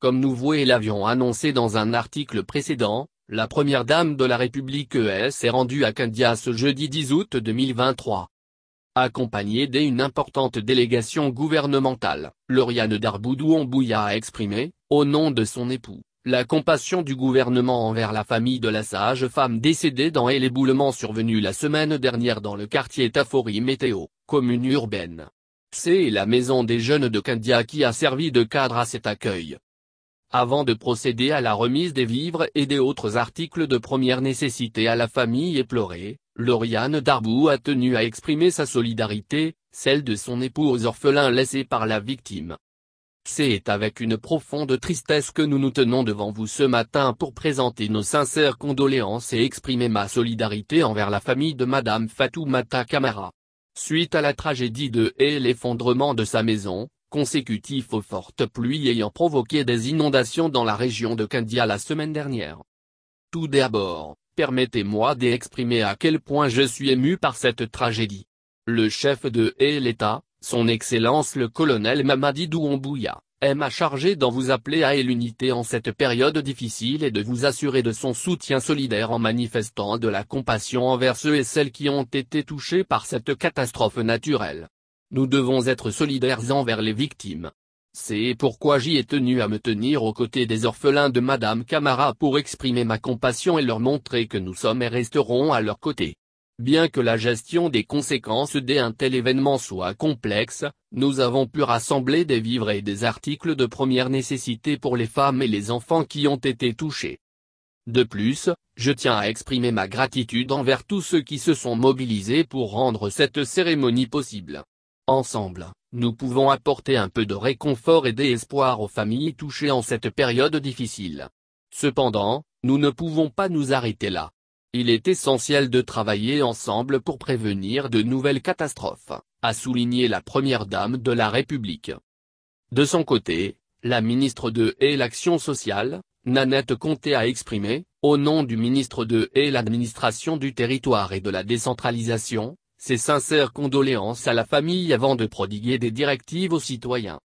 Comme nous vous l'avions annoncé dans un article précédent, la première dame de la République ES est rendue à Candia ce jeudi 10 août 2023. Accompagnée d'une importante délégation gouvernementale, Lauriane Darboudou Ombouya a exprimé, au nom de son époux, la compassion du gouvernement envers la famille de la sage femme décédée dans l'éboulement survenu la semaine dernière dans le quartier Tafori Météo, commune urbaine. C'est la maison des jeunes de Candia qui a servi de cadre à cet accueil avant de procéder à la remise des vivres et des autres articles de première nécessité à la famille éplorée, Lauriane Darbou a tenu à exprimer sa solidarité, celle de son époux aux orphelins laissés par la victime. C'est avec une profonde tristesse que nous nous tenons devant vous ce matin pour présenter nos sincères condoléances et exprimer ma solidarité envers la famille de Madame Fatou Mata Kamara. Suite à la tragédie de et l'effondrement de sa maison, consécutif aux fortes pluies ayant provoqué des inondations dans la région de Kandia la semaine dernière. Tout d'abord, permettez-moi d'exprimer à quel point je suis ému par cette tragédie. Le chef de l'État, son Excellence le colonel Mamadi Doumbouya, m'a chargé d'en vous appeler à l'unité en cette période difficile et de vous assurer de son soutien solidaire en manifestant de la compassion envers ceux et celles qui ont été touchés par cette catastrophe naturelle. Nous devons être solidaires envers les victimes. C'est pourquoi j'y ai tenu à me tenir aux côtés des orphelins de Madame Camara pour exprimer ma compassion et leur montrer que nous sommes et resterons à leur côté. Bien que la gestion des conséquences d'un tel événement soit complexe, nous avons pu rassembler des vivres et des articles de première nécessité pour les femmes et les enfants qui ont été touchés. De plus, je tiens à exprimer ma gratitude envers tous ceux qui se sont mobilisés pour rendre cette cérémonie possible. Ensemble, nous pouvons apporter un peu de réconfort et d'espoir aux familles touchées en cette période difficile. Cependant, nous ne pouvons pas nous arrêter là. Il est essentiel de travailler ensemble pour prévenir de nouvelles catastrophes, a souligné la Première Dame de la République. De son côté, la ministre de et l'Action sociale, Nanette Comté a exprimé, au nom du ministre de et l'Administration du territoire et de la décentralisation, ses sincères condoléances à la famille avant de prodiguer des directives aux citoyens.